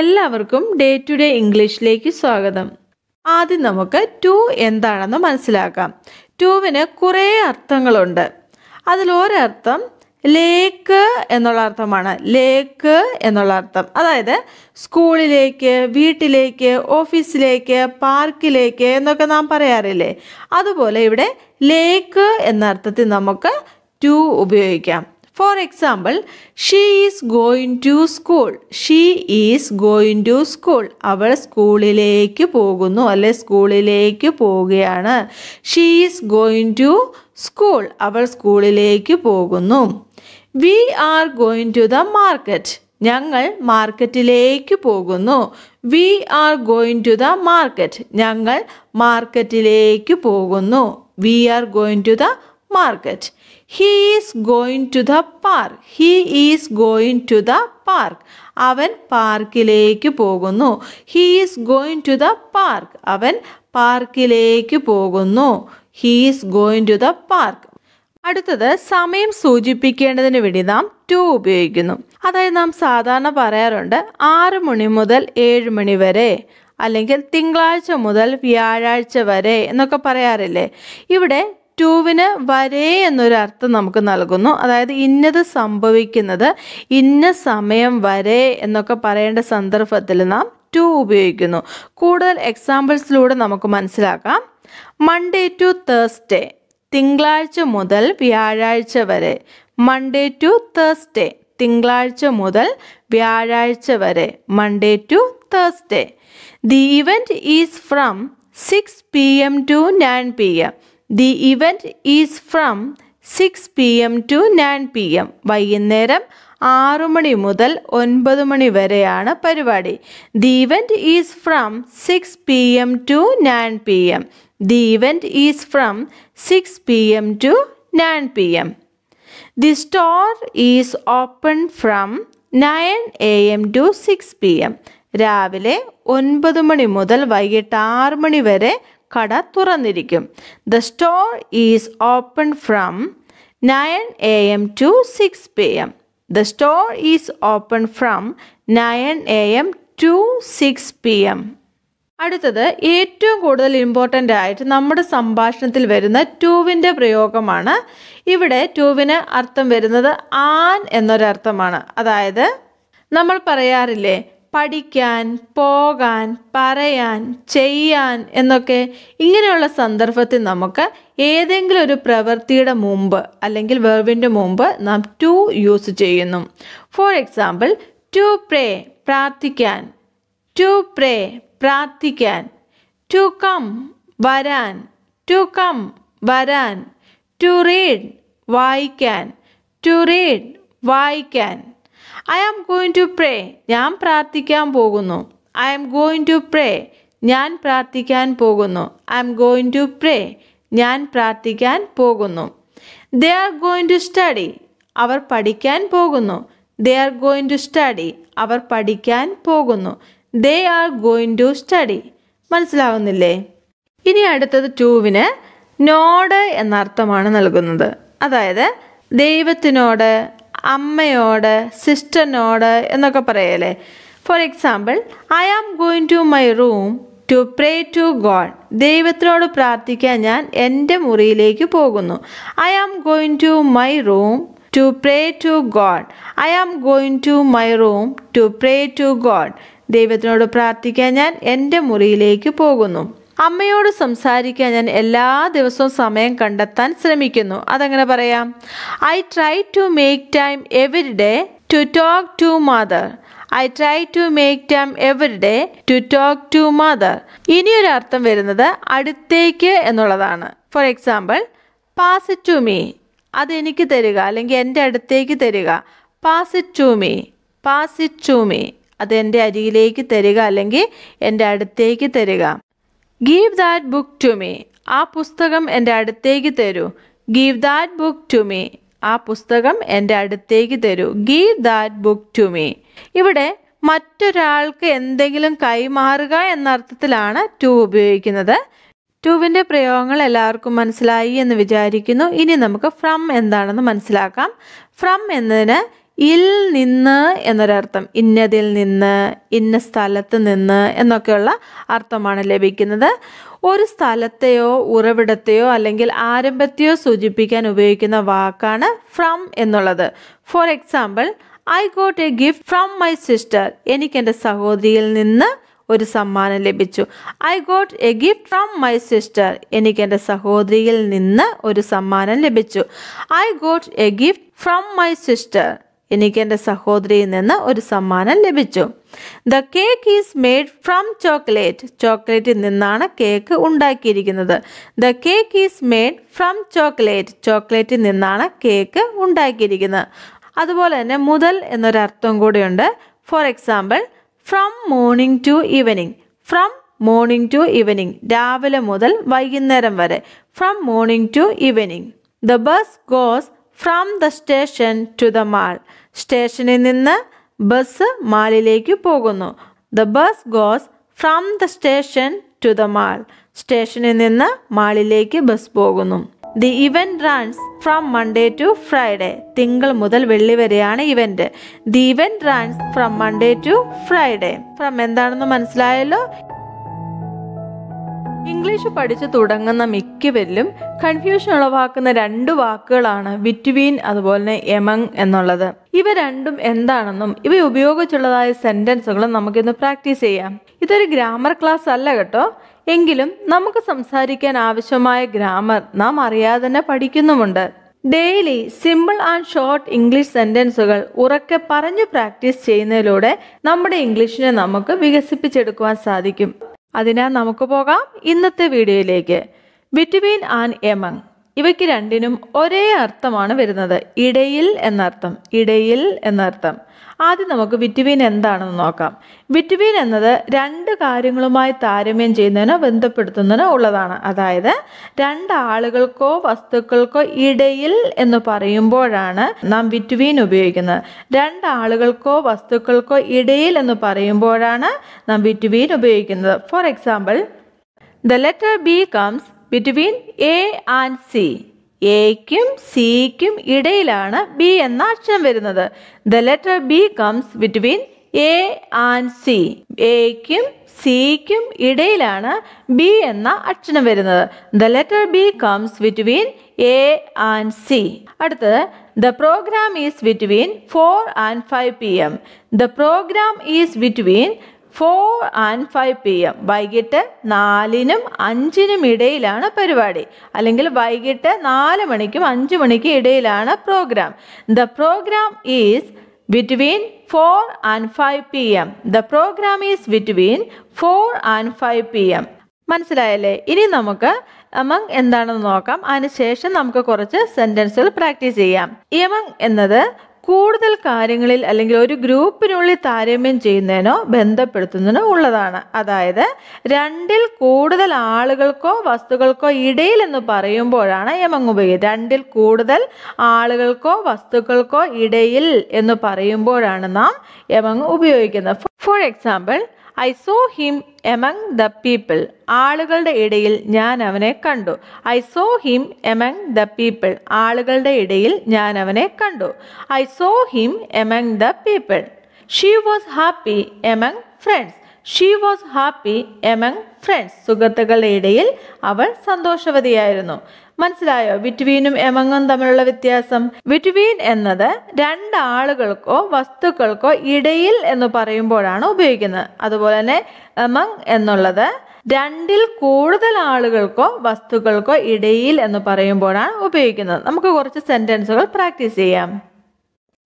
എല്ലാവർക്കും day to day ഇംഗ്ലീഷിലേക്ക് സ്വാഗതം ആദ്യം നമുക്ക് ടു എന്താണെന്ന് മനസ്സിലാക്കാം ടുവിന് കുറേ അർത്ഥങ്ങളുണ്ട് അതിലൊരർത്ഥം ലേക്ക് എന്നുള്ള അർത്ഥമാണ് ലേക്ക് എന്നുള്ള അർത്ഥം അതായത് സ്കൂളിലേക്ക് വീട്ടിലേക്ക് ഓഫീസിലേക്ക് പാർക്കിലേക്ക് എന്നൊക്കെ നാം പറയാറില്ലേ അതുപോലെ ഇവിടെ ലേക്ക് എന്ന അർത്ഥത്തിൽ നമുക്ക് ടു ഉപയോഗിക്കാം for example she is going to school she is going to school അവൾ സ്കൂളിലേക്ക് പോകുന്നു അല്ലെ സ്കൂളിലേക്ക് പോവുകയാണ് she is going to school അവൾ സ്കൂളിലേക്ക് പോകുന്നു we are going to the market ഞങ്ങൾ മാർക്കറ്റിലേക്ക് പോകുന്നു we are going to the market ഞങ്ങൾ മാർക്കറ്റിലേക്ക് പോകുന്നു we are going to the market he is going to the park he is going to the park അവൻ പാർക്കിലേക്ക് പോകുന്നു he is going to the park അവൻ പാർക്കിലേക്ക് പോകുന്നു he is going to the park അടുത്തത് സമയം സൂചിപ്പിക്കേണ്ടതിന് വേണ്ടി നാം ടു ഉപയോഗിക്കുന്നു അതായത് നാം സാധാരണ പറയാറുണ്ട് ആറ് മണി മുതൽ ഏഴ് മണി വരെ അല്ലെങ്കിൽ തിങ്കളാഴ്ച മുതൽ വ്യാഴാഴ്ച വരെ എന്നൊക്കെ പറയാറില്ലേ ഇവിടെ ടുവിന് വരെ എന്നൊരു അർത്ഥം നമുക്ക് നൽകുന്നു അതായത് ഇന്നത് സംഭവിക്കുന്നത് ഇന്ന സമയം വരെ എന്നൊക്കെ പറയേണ്ട സന്ദർഭത്തിൽ നാം ടു ഉപയോഗിക്കുന്നു കൂടുതൽ എക്സാമ്പിൾസിലൂടെ നമുക്ക് മനസ്സിലാക്കാം മൺഡേ ടു തേഴ്സ്ഡേ തിങ്കളാഴ്ച മുതൽ വ്യാഴാഴ്ച വരെ മൺഡേ ടു തേഴ്സ്ഡേ തിങ്കളാഴ്ച മുതൽ വ്യാഴാഴ്ച വരെ Monday to Thursday the event is from six P M to nine P M the event is from six P M to nine P M വൈകുന്നേരം ആറ് മണി മുതൽ ഒൻപത് മണി വരെയാണ് പരിപാടി the event is from six P M to nine P M the event is from six P M to nine P M the store is open from nine A M to six P M രാവിലെ ഒൻപത് മണി മുതൽ വൈകിട്ട് ആറ് മണി വരെ കട തുറന്നിരിക്കും the store is open from nine A M to six P M the store is open from nine A M to six P M അടുത്തത് ഏറ്റവും കൂടുതൽ ഇമ്പോർട്ടൻ്റ് ആയിട്ട് നമ്മുടെ സംഭാഷണത്തിൽ വരുന്ന ടൂവിൻ്റെ പ്രയോഗമാണ് ഇവിടെ ടൂവിന് അർത്ഥം വരുന്നത് ആൻ എന്നൊരർത്ഥമാണ് അതായത് നമ്മൾ പറയാറില്ലേ പഠിക്കാൻ പോകാൻ പറയാൻ ചെയ്യാൻ എന്നൊക്കെ ഇങ്ങനെയുള്ള സന്ദർഭത്തിൽ നമുക്ക് ഏതെങ്കിലും ഒരു പ്രവൃത്തിയുടെ മുമ്പ് അല്ലെങ്കിൽ വേർവിൻ്റെ മുമ്പ് നാം ടു യൂസ് ചെയ്യുന്നു ഫോർ എക്സാമ്പിൾ ടു പ്രേ പ്രാർത്ഥിക്കാൻ ടു പ്രേ പ്രാർത്ഥിക്കാൻ ടു കം വരാൻ ടു കം വരാൻ ടു റീഡ് വായിക്കാൻ ടു റീഡ് വായിക്കാൻ I am going to pray ഞാൻ പ്രാർത്ഥിക്കാൻ പോകുന്നു I am going to pray ഞാൻ പ്രാർത്ഥിക്കാൻ പോകുന്നു I am going to pray ഞാൻ പ്രാർത്ഥിക്കാൻ പോകുന്നു they are going to study അവർ പഠിക്കാൻ പോകുന്നു they are going to study അവർ പഠിക്കാൻ പോകുന്നു the are going to study മനസ്സിലാവുന്നില്ലേ ഇനി അടുത്തത് ടൂവിന് നോട് എന്നർത്ഥമാണ് നൽകുന്നത് അതായത് ദൈവത്തിനോട് അമ്മയോട് സിസ്റ്റനോട് എന്നൊക്കെ പറയല്ലേ for example I am going to my room to pray to God ദൈവത്തിനോട് പ്രാർത്ഥിക്കാൻ ഞാൻ എൻ്റെ മുറിയിലേക്ക് പോകുന്നു I am going to my room to pray to God I am going to my room to pray to God ദൈവത്തിനോട് പ്രാർത്ഥിക്കാൻ ഞാൻ എൻ്റെ മുറിയിലേക്ക് പോകുന്നു അമ്മയോട് സംസാരിക്കാൻ ഞാൻ എല്ലാ ദിവസവും സമയം കണ്ടെത്താൻ ശ്രമിക്കുന്നു അതങ്ങനെ പറയാം I try to make time every day to talk to mother I try to make time every day to talk to mother ഇനിയൊരു അർത്ഥം വരുന്നത് അടുത്തേക്ക് എന്നുള്ളതാണ് for example pass it to me അത് എനിക്ക് തരിക അല്ലെങ്കിൽ എൻ്റെ അടുത്തേക്ക് തരിക pass it to me pass it to me അത് എൻ്റെ അരികിലേക്ക് തരിക അല്ലെങ്കിൽ എൻ്റെ അടുത്തേക്ക് തരിക give that book to me ആ പുസ്തകം എൻ്റെ അടുത്തേക്ക് തരൂ give that book to me ആ പുസ്തകം എൻ്റെ അടുത്തേക്ക് തരൂ give that book to me ഇവിടെ മറ്റൊരാൾക്ക് എന്തെങ്കിലും കൈമാറുക എന്ന അർത്ഥത്തിലാണ് ടു ഉപയോഗിക്കുന്നത് ടുവിൻ്റെ പ്രയോഗങ്ങൾ എല്ലാവർക്കും മനസ്സിലായി എന്ന് വിചാരിക്കുന്നു ഇനി നമുക്ക് ഫ്രം എന്താണെന്ന് മനസ്സിലാക്കാം ഫ്രം എന്നതിന് ഇൽ നിന്ന് എന്നൊരർത്ഥം ഇന്നതിൽ നിന്ന് ഇന്ന സ്ഥലത്ത് നിന്ന് എന്നൊക്കെയുള്ള അർത്ഥമാണ് ലഭിക്കുന്നത് ഒരു സ്ഥലത്തെയോ ഉറവിടത്തെയോ അല്ലെങ്കിൽ ആരംഭത്തെയോ സൂചിപ്പിക്കാൻ ഉപയോഗിക്കുന്ന വാക്കാണ് ഫ്രം എന്നുള്ളത് for example I got a gift from my sister എനിക്ക് എൻ്റെ സഹോദരിയിൽ നിന്ന് ഒരു സമ്മാനം ലഭിച്ചു I got a gift from my sister എനിക്ക് എൻ്റെ സഹോദരിയിൽ നിന്ന് ഒരു സമ്മാനം ലഭിച്ചു I got a gift from my sister എനിക്ക് എൻ്റെ സഹോദരിയിൽ നിന്ന് ഒരു സമ്മാനം ലഭിച്ചു the cake is made from chocolate ചോക്ലേറ്റിൽ നിന്നാണ് കേക്ക് ഉണ്ടാക്കിയിരിക്കുന്നത് the cake is made from chocolate ചോക്ലേറ്റിൽ നിന്നാണ് കേക്ക് ഉണ്ടാക്കിയിരിക്കുന്നത് അതുപോലെ തന്നെ മുതൽ എന്നൊരർത്ഥം കൂടിയുണ്ട് for example from morning to evening from morning to evening രാവിലെ മുതൽ വൈകുന്നേരം വരെ from morning to evening the bus goes from the station to the mall സ്റ്റേഷനിൽ നിന്ന് ബസ് മാളിലേക്ക് പോകുന്നു the bus goes from the station to the mall സ്റ്റേഷനിൽ നിന്ന് മാളിലേക്ക് ബസ് പോകുന്നു the event runs from Monday to Friday തിങ്കൾ മുതൽ വെള്ളി വരെയാണ് event the event runs from Monday to Friday from എന്താണെന്ന് മനസ്സിലായല്ലോ ഇംഗ്ലീഷ് പഠിച്ചു തുടങ്ങുന്ന മിക്കവരിലും കൺഫ്യൂഷൻ ഉളവാക്കുന്ന രണ്ട് വാക്കുകളാണ് ബിറ്റ്വീൻ അതുപോലെ തന്നെ എമങ് എന്നുള്ളത് ഇവ രണ്ടും എന്താണെന്നും ഇവ ഉപയോഗിച്ചുള്ളതായ സെന്റൻസുകളും നമുക്കിന്ന് പ്രാക്ടീസ് ചെയ്യാം ഇതൊരു ഗ്രാമർ ക്ലാസ് അല്ല കേട്ടോ എങ്കിലും നമുക്ക് സംസാരിക്കാൻ ആവശ്യമായ ഗ്രാമർ നാം അറിയാതെ തന്നെ പഠിക്കുന്നുമുണ്ട് daily simple and short English സെന്റൻസുകൾ ഉറക്കെ പറഞ്ഞു പ്രാക്ടീസ് ചെയ്യുന്നതിലൂടെ നമ്മുടെ ഇംഗ്ലീഷിനെ നമുക്ക് വികസിപ്പിച്ചെടുക്കുവാൻ സാധിക്കും അതിനാൽ നമുക്ക് പോകാം ഇന്നത്തെ വീഡിയോയിലേക്ക് ബിറ്റ്വീൻ ആൻഡ് എമങ് ഇവയ്ക്ക് രണ്ടിനും ഒരേ അർത്ഥമാണ് വരുന്നത് ഇടയിൽ എന്നർത്ഥം ഇടയിൽ എന്നർത്ഥം ആദ്യം നമുക്ക് വിറ്റുവീൻ എന്താണെന്ന് നോക്കാം വിറ്റുവീൻ എന്നത് രണ്ട് കാര്യങ്ങളുമായി താരതമ്യം ചെയ്യുന്നതിനോ ബന്ധപ്പെടുത്തുന്നതിനോ ഉള്ളതാണ് അതായത് രണ്ട് ആളുകൾക്കോ വസ്തുക്കൾക്കോ ഇടയിൽ എന്ന് പറയുമ്പോഴാണ് നാം വിറ്റുവീൻ ഉപയോഗിക്കുന്നത് രണ്ട് ആളുകൾക്കോ വസ്തുക്കൾക്കോ ഇടയിൽ എന്ന് പറയുമ്പോഴാണ് നാം വിറ്റുവീൻ ഉപയോഗിക്കുന്നത് for example the letter B comes between A and C എക്കും സിക്കും ഇടയിലാണ് ബി എന്ന അക്ഷരം വരുന്നത് the letter B comes between A and C എക്കും സിക്കും ഇടയിലാണ് ബി എന്ന അക്ഷരം വരുന്നത് the letter B comes between A and C അടുത്തത് the programme is between four and five P M the programme is between four and five P M വൈകിട്ട് നാലിനും അഞ്ചിനും ഇടയിലാണ് പരിപാടി അല്ലെങ്കിൽ വൈകിട്ട് നാല് മണിക്കും അഞ്ച് മണിക്കും ഇടയിലാണ് program the programme is between four and five P M the programme is between four and five P M മനസ്സിലായല്ലേ ഇനി നമുക്ക് എമങ് എന്താണെന്ന് നോക്കാം അതിനുശേഷം നമുക്ക് കുറച്ച് സെന്റൻസുകൾ പ്രാക്ടീസ് ചെയ്യാം എമങ് എന്നത് കൂടുതൽ കാര്യങ്ങളിൽ അല്ലെങ്കിൽ ഒരു ഗ്രൂപ്പിനുള്ളിൽ താരതമ്യം ചെയ്യുന്നതിനോ ബന്ധപ്പെടുത്തുന്നതിനോ ഉള്ളതാണ് അതായത് രണ്ടിൽ കൂടുതൽ ആളുകൾക്കോ വസ്തുക്കൾക്കോ ഇടയിൽ എന്ന് പറയുമ്പോഴാണ് യമങ് ഉപയോഗിക്കുന്നത് രണ്ടിൽ കൂടുതൽ ആളുകൾക്കോ വസ്തുക്കൾക്കോ ഇടയിൽ എന്ന് പറയുമ്പോഴാണ് നാം യമങ് ഉപയോഗിക്കുന്നത് for example I saw him among the people ആളുകളുടെ ഇടയിൽ ഞാൻ അവനെ കണ്ടു I saw him among the people ആളുകളുടെ ഇടയിൽ ഞാൻ അവനെ കണ്ടു I saw him among the people she was happy among friends she was happy among friends സുഹൃത്തുക്കളുടെ ഇടയിൽ അവൾ സന്തോഷവതിയായിരുന്നു മനസ്സിലായോ വിറ്റ്വീനും എമംഗും തമ്മിലുള്ള വ്യത്യാസം വിറ്റ്വീൻ എന്നത് രണ്ട് ആളുകൾക്കോ വസ്തുക്കൾക്കോ ഇടയിൽ എന്ന് പറയുമ്പോഴാണ് ഉപയോഗിക്കുന്നത് അതുപോലെ തന്നെ എമംഗ് എന്നുള്ളത് രണ്ടിൽ കൂടുതൽ ആളുകൾക്കോ വസ്തുക്കൾക്കോ ഇടയിൽ എന്ന് പറയുമ്പോഴാണ് ഉപയോഗിക്കുന്നത് നമുക്ക് കുറച്ച് സെൻറ്റൻസുകൾ പ്രാക്ടീസ് ചെയ്യാം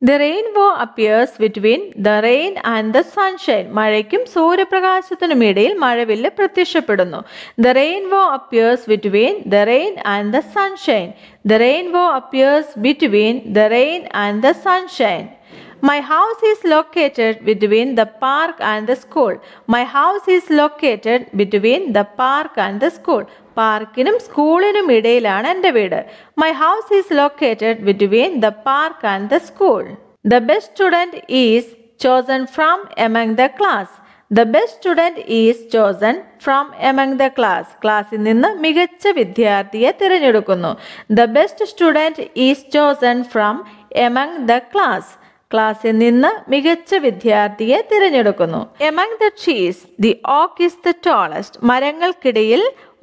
The rainbow appears between the rain and the sunshine. Marekim Sura Prakashatana Midil Maravilla Pratishapadano. The rainbow appears between the rain and the sunshine. The rainbow appears between the rain and the sunshine. My house is located between the park and the school. My house is located between the park and the school. പാർക്കിനും സ്കൂളിനും ഇടയിലാണ് എൻ്റെ വീട് my house is located between the park and the school the best student is chosen from among the class the best student is chosen from among the class ക്ലാസ്സിൽ നിന്ന് മികച്ച വിദ്യാർത്ഥിയെ തിരഞ്ഞെടുക്കുന്നു the best student is chosen from among the class ക്ലാസ്സിൽ നിന്ന് മികച്ച വിദ്യാർത്ഥിയെ തിരഞ്ഞെടുക്കുന്നു among the trees the oak is the tallest മരങ്ങൾക്കിടയിൽ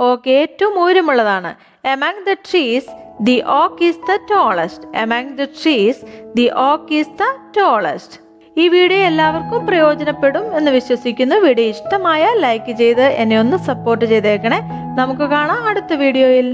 ഓക്ക് ഏറ്റവും ഉയരമുള്ളതാണ് among the trees the oak is the tallest among the trees the oak is the tallest ഈ video എല്ലാവർക്കും പ്രയോജനപ്പെടും എന്ന് വിശ്വസിക്കുന്നു വീഡിയോ ഇഷ്ടമായ ലൈക്ക് ചെയ്ത് എന്നെ ഒന്ന് സപ്പോർട്ട് ചെയ്തേക്കണേ നമുക്ക് കാണാം അടുത്ത വീഡിയോയിൽ